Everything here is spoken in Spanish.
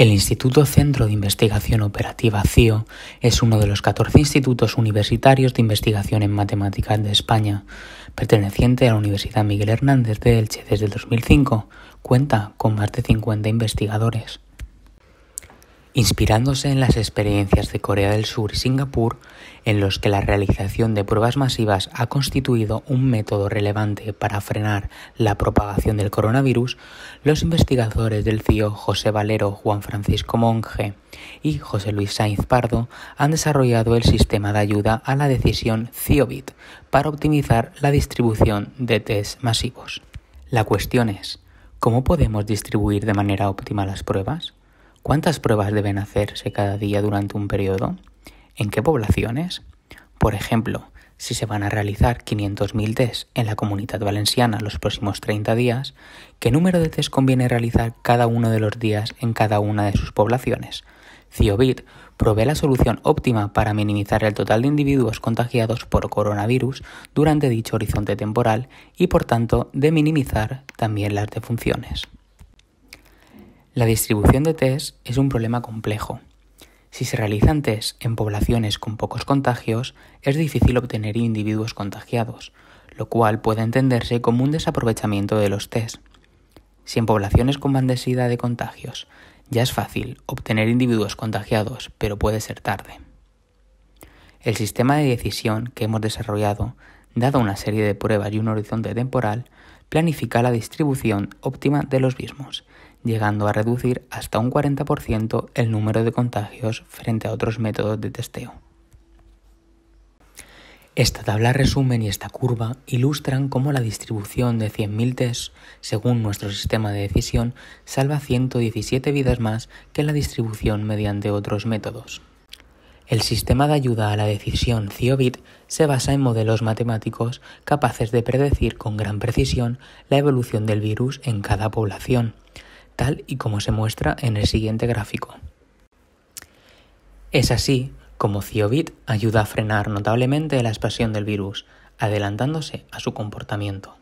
El Instituto Centro de Investigación Operativa CIO es uno de los 14 institutos universitarios de investigación en matemáticas de España, perteneciente a la Universidad Miguel Hernández de Elche desde el 2005. Cuenta con más de 50 investigadores. Inspirándose en las experiencias de Corea del Sur y Singapur, en los que la realización de pruebas masivas ha constituido un método relevante para frenar la propagación del coronavirus, los investigadores del CIO José Valero, Juan Francisco Monge y José Luis Sainz Pardo han desarrollado el sistema de ayuda a la decisión CIOBIT para optimizar la distribución de test masivos. La cuestión es, ¿cómo podemos distribuir de manera óptima las pruebas? ¿Cuántas pruebas deben hacerse cada día durante un periodo? ¿En qué poblaciones? Por ejemplo, si se van a realizar 500.000 test en la comunidad valenciana los próximos 30 días, ¿qué número de test conviene realizar cada uno de los días en cada una de sus poblaciones? CIOBIT provee la solución óptima para minimizar el total de individuos contagiados por coronavirus durante dicho horizonte temporal y por tanto de minimizar también las defunciones. La distribución de test es un problema complejo. Si se realizan test en poblaciones con pocos contagios, es difícil obtener individuos contagiados, lo cual puede entenderse como un desaprovechamiento de los test. Si en poblaciones con más de contagios ya es fácil obtener individuos contagiados, pero puede ser tarde. El sistema de decisión que hemos desarrollado dada una serie de pruebas y un horizonte temporal, planifica la distribución óptima de los mismos, llegando a reducir hasta un 40% el número de contagios frente a otros métodos de testeo. Esta tabla resumen y esta curva ilustran cómo la distribución de 100.000 tests, según nuestro sistema de decisión, salva 117 vidas más que la distribución mediante otros métodos. El sistema de ayuda a la decisión CIOBIT se basa en modelos matemáticos capaces de predecir con gran precisión la evolución del virus en cada población, tal y como se muestra en el siguiente gráfico. Es así como CIOBIT ayuda a frenar notablemente la expansión del virus, adelantándose a su comportamiento.